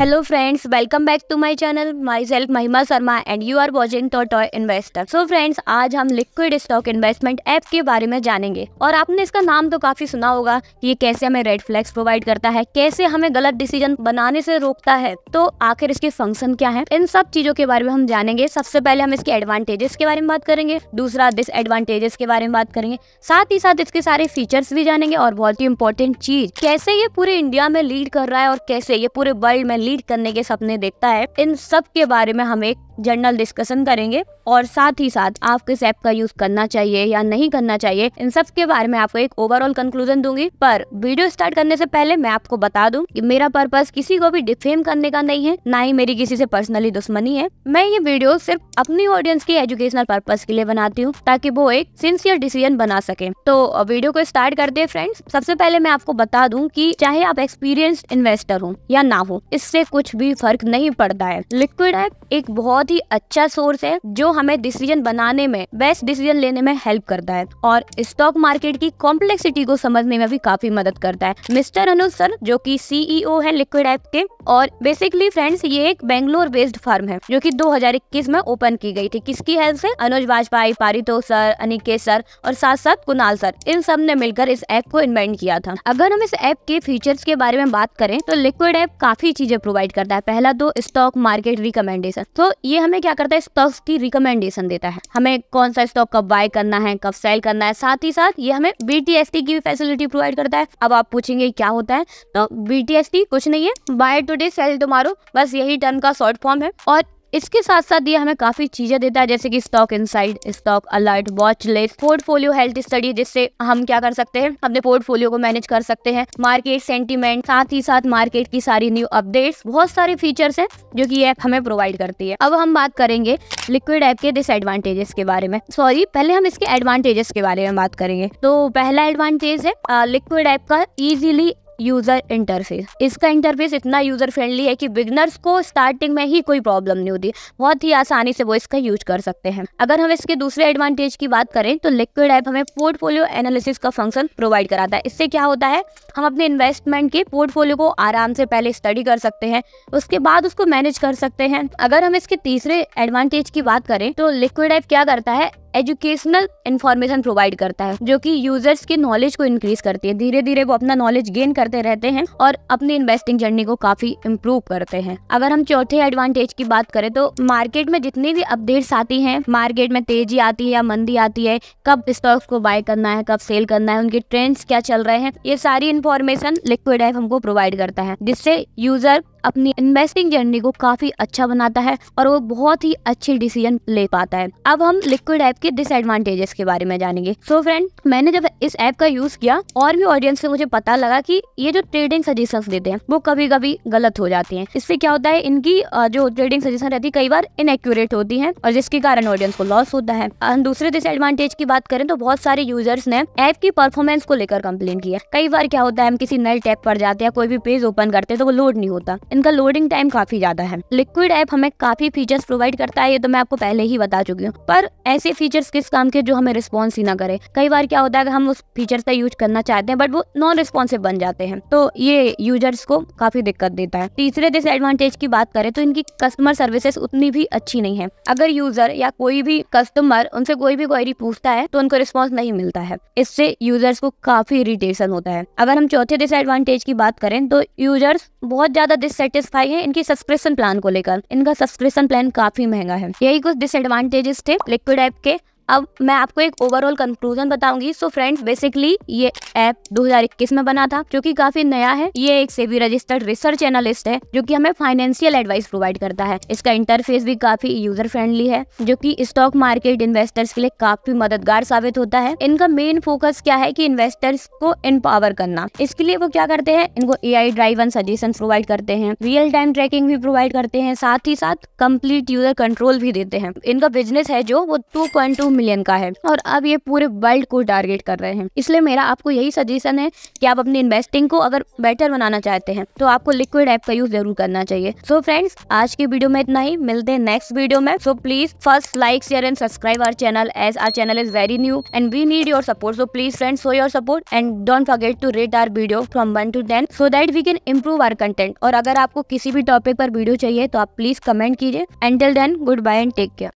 hello friends welcome back to my channel myself Mahima Sharma and you are watching to toy investor so friends आज हम liquid stock investment app के बारे में जानेंगे और आपने इसका नाम तो काफी सुना होगा ये कैसे हमें रेड फ्लैग्स प्रोवाइड करता है कैसे हमें गलत डिसीजन बनाने से रोकता है तो आखिर इसके फंक्शन क्या है इन सब चीजों के बारे में हम जानेंगे सबसे पहले हम इसके एडवांटेजेस के बारे में बात करेंगे दूसरा डिसएडवांटेजेस के बारे में बात करेंगे साथ ही साथ इसके सारे फीचर्स भी जानेंगे और बहुत ही इंपॉर्टेंट चीज कैसे ये पूरे इंडिया में लीड कर रहा है और कैसे ये पूरे वर्ल्ड में लीड करने के सपने देखता है इन सब के बारे में हम एक जनरल डिस्कशन करेंगे और साथ ही साथ आपको इस ऐप का यूज करना चाहिए या नहीं करना चाहिए इन सब के बारे में आपको एक ओवरऑल कंक्लूजन दूंगी पर वीडियो स्टार्ट करने से पहले मैं आपको बता दूं कि मेरा पर्पस किसी को भी डिफेम करने का नहीं है ना ही मेरी किसी से पर्सनली दुश्मनी है मैं ये वीडियो सिर्फ अपनी ऑडियंस के एजुकेशनल पर्पज के लिए बनाती हूँ ताकि वो एक सिंसियर डिसीजन बना सके तो वीडियो को स्टार्ट करते हैं फ्रेंड्स सबसे पहले मैं आपको बता दूँ की चाहे आप एक्सपीरियंस इन्वेस्टर हो या ना हो इससे कुछ भी फर्क नहीं पड़ता है लिक्विड ऐप एक बहुत बहुत ही अच्छा सोर्स है जो हमें डिसीजन बनाने में बेस्ट डिसीजन लेने में हेल्प करता है और स्टॉक मार्केट की कॉम्प्लेक्सिटी को समझने में भी काफी मदद करता है मिस्टर अनुज सर जो की सीईओ है लिक्विड ऐप के और बेसिकली फ्रेंड्स ये एक बेंगलोर बेस्ड फर्म है जो की दो में ओपन की गई थी किसकी हेल्प से अनुज वाजपेयी पारितोष सर अनिकेत सर और साथ साथ कुणाल सर इन सब ने मिलकर इस ऐप को इन्वेंट किया था अगर हम इस ऐप के फीचर्स के बारे में बात करें तो लिक्विड ऐप काफी चीजें प्रोवाइड करता है पहला तो स्टॉक मार्केट रिकमेंडेशन तो ये हमें क्या करता है स्टॉक्स की रिकमेंडेशन देता है हमें कौन सा स्टॉक कब बाय करना है कब सेल करना है साथ ही साथ ये हमें बीटीएसटी की भी फैसिलिटी प्रोवाइड करता है अब आप पूछेंगे क्या होता है तो बीटीएसटी कुछ नहीं है बाय टुडे सेल टुमारो बस यही टर्म का शॉर्ट फॉर्म है और इसके साथ साथ ये हमें काफ़ी चीज़ें देता है जैसे कि stock inside stock alert watch list portfolio health study जिससे हम क्या कर सकते हैं अपने पोर्टफोलियो को मैनेज कर सकते हैं मार्केट सेंटीमेंट साथ ही साथ मार्केट की सारी न्यू अपडेट्स बहुत सारे फीचर्स हैं जो कि ऐप हमें प्रोवाइड करती है अब हम बात करेंगे लिक्विड ऐप के डिसएडवांटेजेस के बारे में सॉरी पहले हम इसके एडवांटेजेस के बारे में बात करेंगे तो पहला एडवांटेज है लिक्विड ऐप का इजिली यूजर इंटरफेस इसका इंटरफेस इतना यूजर फ्रेंडली है कि बिगनर्स को स्टार्टिंग में ही कोई प्रॉब्लम नहीं होती बहुत ही आसानी से वो इसका यूज कर सकते हैं अगर हम इसके दूसरे एडवांटेज की बात करें तो लिक्विड ऐप हमें पोर्टफोलियो एनालिसिस का फंक्शन प्रोवाइड कराता है इससे क्या होता है हम अपने इन्वेस्टमेंट के पोर्टफोलियो को आराम से पहले स्टडी कर सकते हैं उसके बाद उसको मैनेज कर सकते हैं अगर हम इसके तीसरे एडवांटेज की बात करें तो लिक्विड ऐप क्या करता है एजुकेशनल इन्फॉर्मेशन प्रोवाइड करता है जो कि यूजर्स के नॉलेज को इंक्रीज करती है धीरे धीरे वो अपना नॉलेज गेन करते रहते हैं और अपनी इन्वेस्टिंग जर्नी को काफी इम्प्रूव करते हैं अगर हम चौथे एडवांटेज की बात करें तो मार्केट में जितनी भी अपडेट्स आती हैं मार्केट में तेजी आती है या मंदी आती है कब स्टॉक्स को बाय करना है कब सेल करना है उनके ट्रेंड्स क्या चल रहे हैं ये सारी इन्फॉर्मेशन इन्फॉर्मेशन लिक्विड ऐप हमको प्रोवाइड करता है जिससे यूजर अपनी इन्वेस्टिंग जर्नी को काफी अच्छा बनाता है और वो बहुत ही अच्छे डिसीजन ले पाता है अब हम लिक्विड ऐप के डिसएडवांटेजेस के बारे में जानेंगे सो so फ्रेंड मैंने जब इस ऐप का यूज किया और भी ऑडियंस से मुझे पता लगा कि ये जो ट्रेडिंग सजेशन देते हैं वो कभी कभी गलत हो जाती है इससे क्या होता है इनकी जो ट्रेडिंग सजेशन रहती है कई बार इनएक्यूरेट होती है और जिसके कारण ऑडियंस को लॉस होता है दूसरे डिसएडवांटेज की बात करें तो बहुत सारे यूजर्स ने ऐप की परफॉर्मेंस को लेकर कंप्लेन की है कई बार क्या होता है हम किसी नए टैप पर जाते हैं कोई भी पेज ओपन करते हैं तो वो लोड नहीं होता इनका लोडिंग टाइम काफी ज्यादा है लिक्विड ऐप हमें काफी फीचर्स प्रोवाइड करता है ये तो मैं आपको पहले ही बता चुकी हूँ पर ऐसे फीचर्स किस काम के जो हमें रिस्पॉन्स ही ना करे कई बार क्या होता है हम उस फीचर्स का यूज करना चाहते हैं बट वो नॉन रिस्पॉन्सिव बन जाते हैं तो ये यूजर्स को काफी दिक्कत देता है तीसरे डिसएडवांटेज की बात करें तो इनकी कस्टमर सर्विसेज उतनी भी अच्छी नहीं है अगर यूजर या कोई भी कस्टमर उनसे कोई भी क्वेरी पूछता है तो उनको रिस्पॉन्स नहीं मिलता है इससे यूजर्स को काफी इरिटेशन होता है अगर हम चौथे डिसएडवांटेज की बात करें तो यूजर्स बहुत ज्यादा डिस सेटिस्फाई है इनकी सब्सक्रिप्शन प्लान को लेकर इनका सब्सक्रिप्शन प्लान काफी महंगा है यही कुछ डिसएडवांटेजेस थे लिक्विड ऐप के अब मैं आपको एक ओवरऑल कंक्लूजन बताऊंगी सो फ्रेंड्स बेसिकली ये ऐप 2021 में बना था जो कि काफी नया है ये एक सेवी रजिस्टर्ड रिसर्च एनालिस्ट है जो कि हमें फाइनेंशियल एडवाइस प्रोवाइड करता है इसका इंटरफेस भी काफी यूजर फ्रेंडली है जो कि स्टॉक मार्केट इन्वेस्टर्स के लिए काफी मददगार साबित होता है इनका मेन फोकस क्या है की इन्वेस्टर्स को एम्पावर करना इसके लिए वो क्या करते हैं इनको A I driven suggestion provide करते हैं रियल टाइम ट्रैकिंग भी प्रोवाइड करते हैं साथ ही साथ कम्प्लीट यूजर कंट्रोल भी देते हैं इनका बिजनेस है जो वो टू मिलियन का है और अब ये पूरे वर्ल्ड को टारगेट कर रहे हैं इसलिए मेरा आपको यही सजेशन है कि आप अपनी इन्वेस्टिंग को अगर बेटर बनाना चाहते हैं तो आपको लिक्विड ऐप का यूज जरूर करना चाहिए सो so फ्रेंड्स आज की वीडियो में इतना ही मिलते हैं नेक्स्ट वीडियो में so please first like share and subscribe our channel as our channel is very new and we need your support so please friends so your support and don't forget to rate our video from one to ten so that we can improve our content और अगर आपको किसी भी topic पर video चाहिए तो आप please comment कीजिए and till then good bye and take care